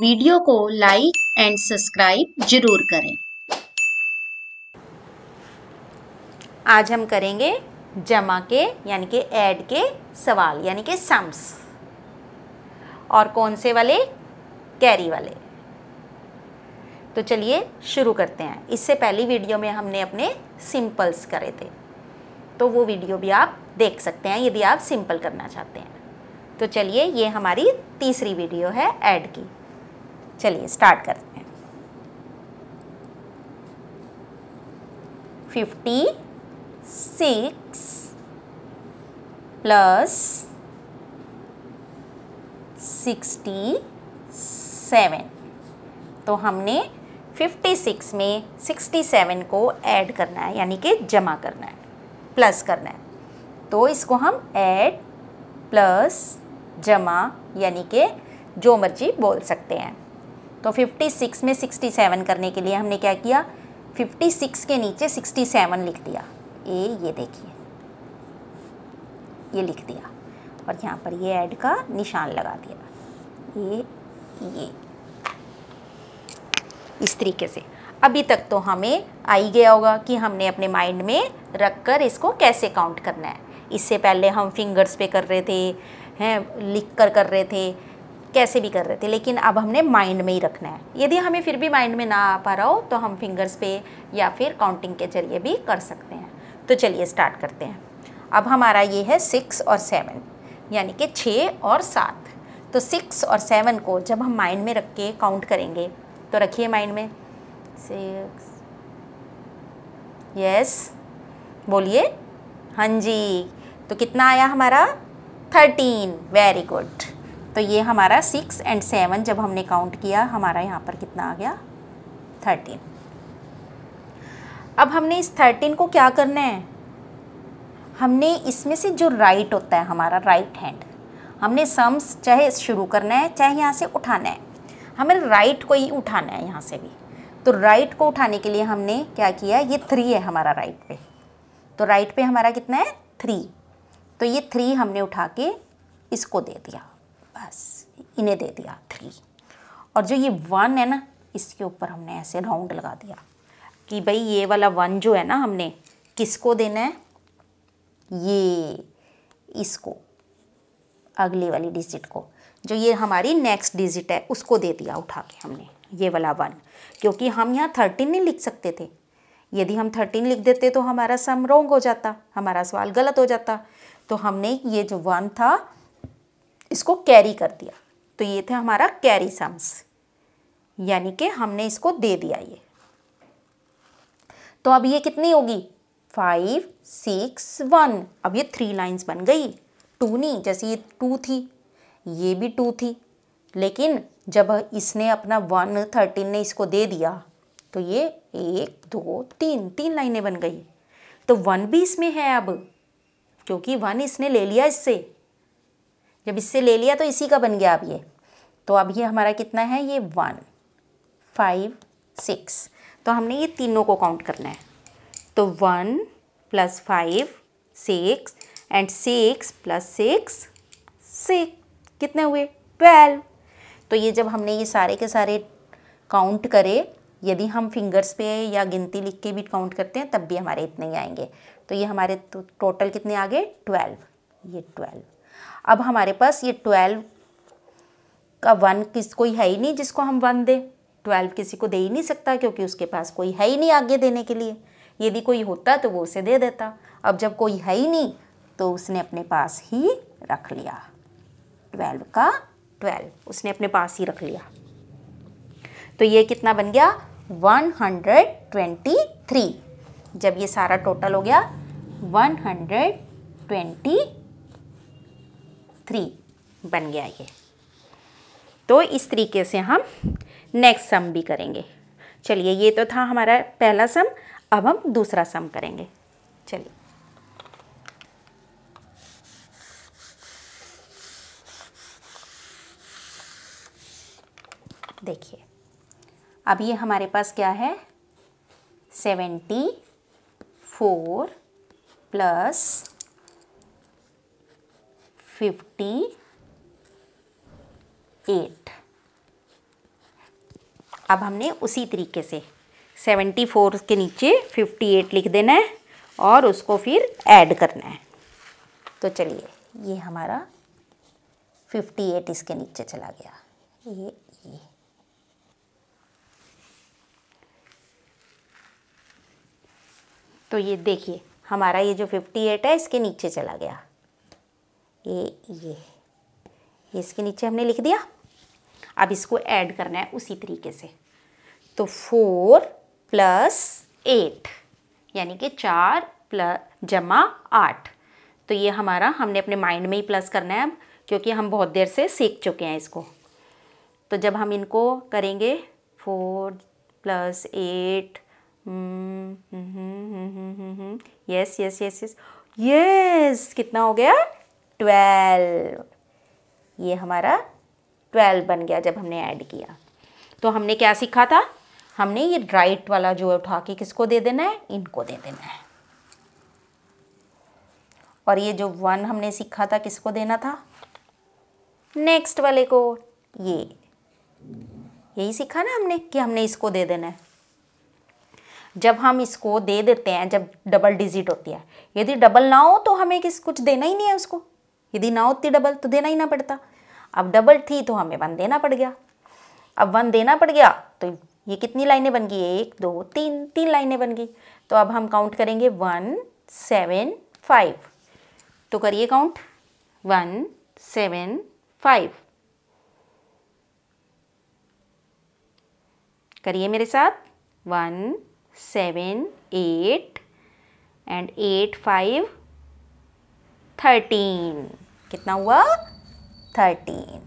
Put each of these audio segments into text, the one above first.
video को like and subscribe जरूर करें आज हम करेंगे जमा के यानी कि ऐड के सवाल यानी कि सम्स और कौन से वाले कैरी वाले तो चलिए शुरू करते हैं इससे पहली वीडियो में हमने अपने सिंपल्स करे थे तो वो वीडियो भी आप देख सकते हैं यदि आप सिंपल करना चाहते हैं तो चलिए ये हमारी तीसरी वीडियो है ऐड की चलिए स्टार्ट करते हैं fifty six plus sixty seven तो हमने फिफ्टी सिक्स में सिक्सटी सेवन को ऐड करना है यानी कि जमा करना है प्लस करना है तो इसको हम ऐड प्लस जमा यानी कि जो मर्जी बोल सकते हैं तो 56 में 67 करने के लिए हमने क्या किया 56 के नीचे 67 लिख दिया ए ये देखिए ये लिख दिया और यहाँ पर ये ऐड का निशान लगा दिया ये ये इस तरीके से अभी तक तो हमें आ ही गया होगा कि हमने अपने माइंड में रख कर इसको कैसे काउंट करना है इससे पहले हम फिंगर्स पे कर रहे थे हैं लिख कर कर रहे थे कैसे भी कर रहे थे लेकिन अब हमने माइंड में ही रखना है यदि हमें फिर भी माइंड में ना आ पा रहा हो तो हम फिंगर्स पे या फिर काउंटिंग के जरिए भी कर सकते हैं तो चलिए स्टार्ट करते हैं अब हमारा ये है सिक्स और सेवन यानी कि छः और सात तो सिक्स और सेवन को जब हम माइंड में रख के काउंट करेंगे तो रखिए माइंड में सिक्स यस बोलिए हाँ जी तो कितना आया हमारा थर्टीन वेरी गुड तो ये हमारा सिक्स एंड सेवन जब हमने काउंट किया हमारा यहाँ पर कितना आ गया थर्टीन अब हमने इस थर्टीन को क्या करना है हमने इसमें से जो राइट होता है हमारा राइट हैंड हमने सम्स चाहे शुरू करना है चाहे यहाँ से उठाना है हमें राइट को ही उठाना है यहाँ से भी तो राइट को उठाने के लिए हमने क्या किया ये थ्री है हमारा राइट पे तो राइट पे हमारा कितना है थ्री तो ये थ्री हमने उठा के इसको दे दिया बस इन्हें दे दिया थ्री और जो ये वन है ना इसके ऊपर हमने ऐसे राउंड लगा दिया कि भाई ये वाला वन जो है ना हमने किसको देना है ये इसको अगली वाली डिजिट को जो ये हमारी नेक्स्ट डिजिट है उसको दे दिया उठा के हमने ये वाला वन क्योंकि हम यहाँ थर्टीन नहीं लिख सकते थे यदि हम थर्टीन लिख देते तो हमारा सम रोंग हो जाता हमारा सवाल गलत हो जाता तो हमने ये जो वन था इसको कैरी कर दिया तो ये था हमारा कैरी सम्स यानी कि हमने इसको दे दिया ये तो अब ये कितनी होगी फाइव सिक्स वन अब ये थ्री लाइंस बन गई टू नहीं जैसे ये टू थी ये भी टू थी लेकिन जब इसने अपना वन थर्टीन ने इसको दे दिया तो ये एक दो तीन तीन लाइनें बन गई तो वन भी इसमें है अब क्योंकि वन इसने ले लिया इससे जब इससे ले लिया तो इसी का बन गया अब ये तो अब ये हमारा कितना है ये वन फाइव सिक्स तो हमने ये तीनों को काउंट करना है तो one plus five six and six plus six six कितने हुए ट्वेल्व तो ये जब हमने ये सारे के सारे काउंट करे यदि हम फिंगर्स पे या गिनती लिख के भी काउंट करते हैं तब भी हमारे इतने ही आएंगे तो ये हमारे तो टोटल कितने आ गए ट्वेल्व ये ट्वेल्व अब हमारे पास ये ट्वेल्व का वन किस कोई है ही नहीं जिसको हम वन दें ट्वेल्व किसी को दे ही नहीं सकता क्योंकि उसके पास कोई है ही नहीं आगे देने के लिए यदि कोई होता तो वो उसे दे देता अब जब कोई है ही नहीं तो उसने अपने पास ही रख लिया ट्वेल्व का ट्वेल्व उसने अपने पास ही रख लिया तो ये कितना बन गया वन हंड्रेड ट्वेंटी थ्री जब ये सारा टोटल हो गया वन हंड्रेड ट्वेंटी थ्री बन गया ये तो इस तरीके से हम नेक्स्ट सम भी करेंगे चलिए ये तो था हमारा पहला सम अब हम दूसरा सम करेंगे चलिए देखिए अब ये हमारे पास क्या है seventy four plus fifty eight अब हमने उसी तरीके से सेवेंटी फोर के नीचे फिफ्टी एट लिख देना है और उसको फिर ऐड करना है तो चलिए ये हमारा फिफ्टी एट इसके नीचे चला गया ये ये तो ये देखिए हमारा ये जो फिफ्टी एट है इसके नीचे चला गया ए ये ये इसके नीचे हमने लिख दिया अब इसको ऐड करना है उसी तरीके से तो फोर प्लस एट यानी कि चार प्लस जमा आठ तो ये हमारा हमने अपने माइंड में ही प्लस करना है अब क्योंकि हम बहुत देर से सीख चुके हैं इसको तो जब हम इनको करेंगे four plus eight yes yes yes yes yes कितना हो गया ट्वेल्व ये हमारा ट्वेल्व बन गया जब हमने ऐड किया तो हमने क्या सीखा था हमने ये राइट वाला जो है उठा के किसको दे देना है इनको दे देना है और ये जो वन हमने सीखा था किसको देना था नेक्स्ट वाले को ये यही सीखा ना हमने कि हमने इसको दे देना है जब हम इसको दे देते हैं जब डबल डिजिट होती है यदि डबल ना हो तो हमें किस कुछ देना ही नहीं है उसको यदि ना होती डबल तो देना ही ना पड़ता अब डबल थी तो हमें वन देना पड़ गया अब वन देना पड़ गया तो ये कितनी लाइनें बन गई एक दो तीन तीन लाइनें बन गई तो अब हम काउंट करेंगे वन सेवन फाइव तो करिए काउंट वन सेवन फाइव करिए मेरे साथ one seven eight and eight five thirteen कितना हुआ थर्टीन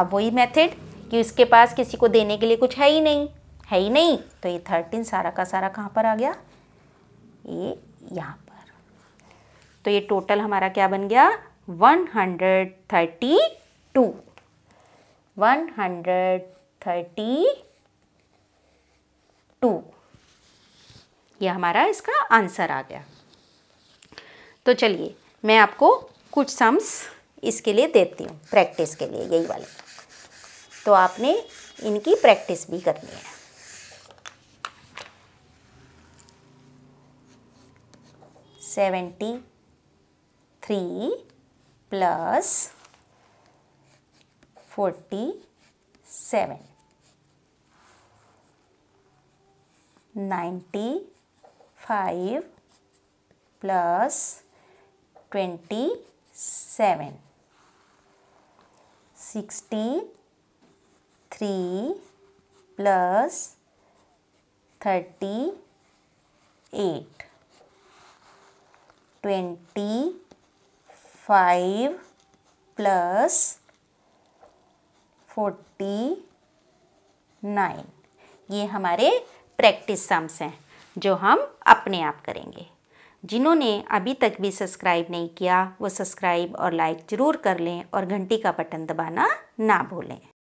अब वही मेथड कि उसके पास किसी को देने के लिए कुछ है ही नहीं है ही नहीं तो ये थर्टीन सारा का सारा कहाँ पर आ गया ये यहाँ पर तो ये टोटल हमारा क्या बन गया one hundred thirty two one hundred thirty two ये हमारा इसका आंसर आ गया तो चलिए मैं आपको कुछ सम्स इसके लिए देती हूँ प्रैक्टिस के लिए यही वाले तो आपने इनकी प्रैक्टिस भी करनी है seventy three plus forty seven ninety five plus twenty seven sixty three plus thirty eight twenty five plus forty nine ये हमारे प्रैक्टिस सम्स हैं जो हम अपने आप करेंगे जिन्होंने अभी तक भी सब्सक्राइब नहीं किया वो सब्सक्राइब और लाइक ज़रूर कर लें और घंटी का बटन दबाना ना भूलें